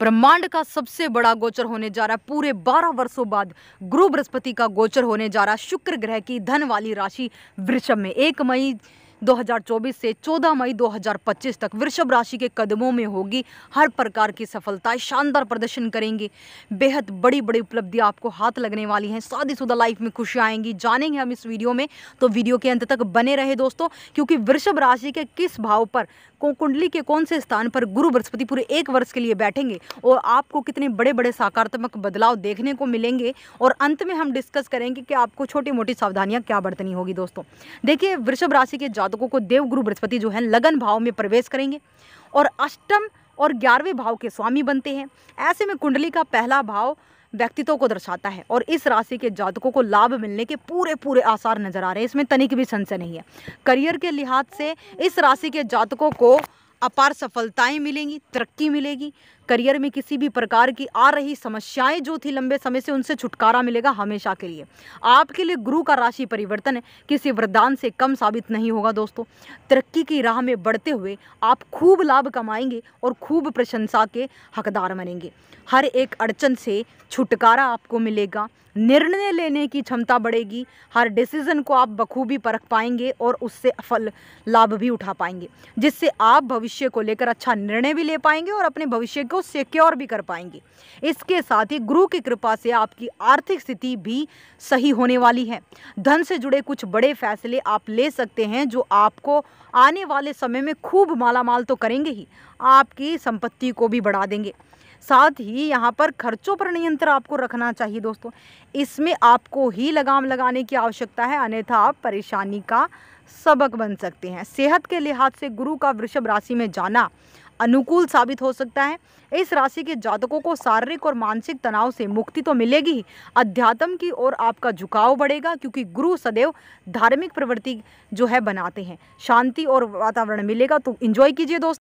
ब्रह्मांड का सबसे बड़ा गोचर होने जा रहा है पूरे 12 वर्षों बाद गुरु बृहस्पति का गोचर होने जा रहा है शुक्र ग्रह की धन वाली राशि वृषभ में एक मई 2024 से 14 मई 2025 तक वृषभ राशि के कदमों में होगी हर प्रकार की सफलताएं शानदार प्रदर्शन करेंगे बेहद बड़ी बड़ी उपलब्धि आपको हाथ लगने वाली हैं शुदा लाइफ में खुशियाँ आएंगी जानेंगे हम इस वीडियो में तो वीडियो के अंत तक बने रहे दोस्तों क्योंकि वृषभ राशि के किस भाव पर कुंडली के कौन से स्थान पर गुरु बृहस्पति पूरे एक वर्ष के लिए बैठेंगे और आपको कितने बड़े बड़े सकारात्मक बदलाव देखने को मिलेंगे और अंत में हम डिस्कस करेंगे कि आपको छोटी मोटी सावधानियां क्या बरतनी होगी दोस्तों देखिए वृषभ राशि के जातकों को देव गुरु बृहस्पति जो है लगन भाव में प्रवेश करेंगे और अष्टम और ग्यारहवें भाव के स्वामी बनते हैं ऐसे में कुंडली का पहला भाव व्यक्तित्व को दर्शाता है और इस राशि के जातकों को लाभ मिलने के पूरे पूरे आसार नजर आ रहे हैं इसमें तनिक भी संशय नहीं है करियर के लिहाज से इस राशि के जातकों को अपार सफलताएं मिलेंगी तरक्की मिलेगी करियर में किसी भी प्रकार की आ रही समस्याएं जो थी लंबे समय से उनसे छुटकारा मिलेगा हमेशा के लिए आपके लिए गुरु का राशि परिवर्तन किसी वरदान से कम साबित नहीं होगा दोस्तों तरक्की की राह में बढ़ते हुए आप खूब लाभ कमाएंगे और खूब प्रशंसा के हकदार बनेंगे हर एक अड़चन से छुटकारा आपको मिलेगा निर्णय लेने की क्षमता बढ़ेगी हर डिसीजन को आप बखूबी परख पाएंगे और उससे फल लाभ भी उठा पाएंगे जिससे आप भविष्य को लेकर अच्छा निर्णय भी ले पाएंगे और अपने भविष्य को को सिक्योर भी कर पाएंगे इसके साथ ही गुरु की कृपा से आपकी आर्थिक स्थिति भी सही होने वाली है धन से जुड़े कुछ बड़े फैसले आप ले सकते हैं जो आपको आने वाले समय में खूब मालामाल तो करेंगे ही आपकी संपत्ति को भी बढ़ा देंगे साथ ही यहाँ पर खर्चों पर नियंत्रण आपको रखना चाहिए दोस्तों इसमें आपको ही लगाम लगाने की आवश्यकता है अन्यथा आप परेशानी का सबक बन सकते हैं सेहत के लिहाज से गुरु का वृषभ राशि में जाना अनुकूल साबित हो सकता है इस राशि के जातकों को शारीरिक और मानसिक तनाव से मुक्ति तो मिलेगी ही अध्यात्म की ओर आपका झुकाव बढ़ेगा क्योंकि गुरु सदैव धार्मिक प्रवृत्ति जो है बनाते हैं शांति और वातावरण मिलेगा तो इंजॉय कीजिए दोस्तों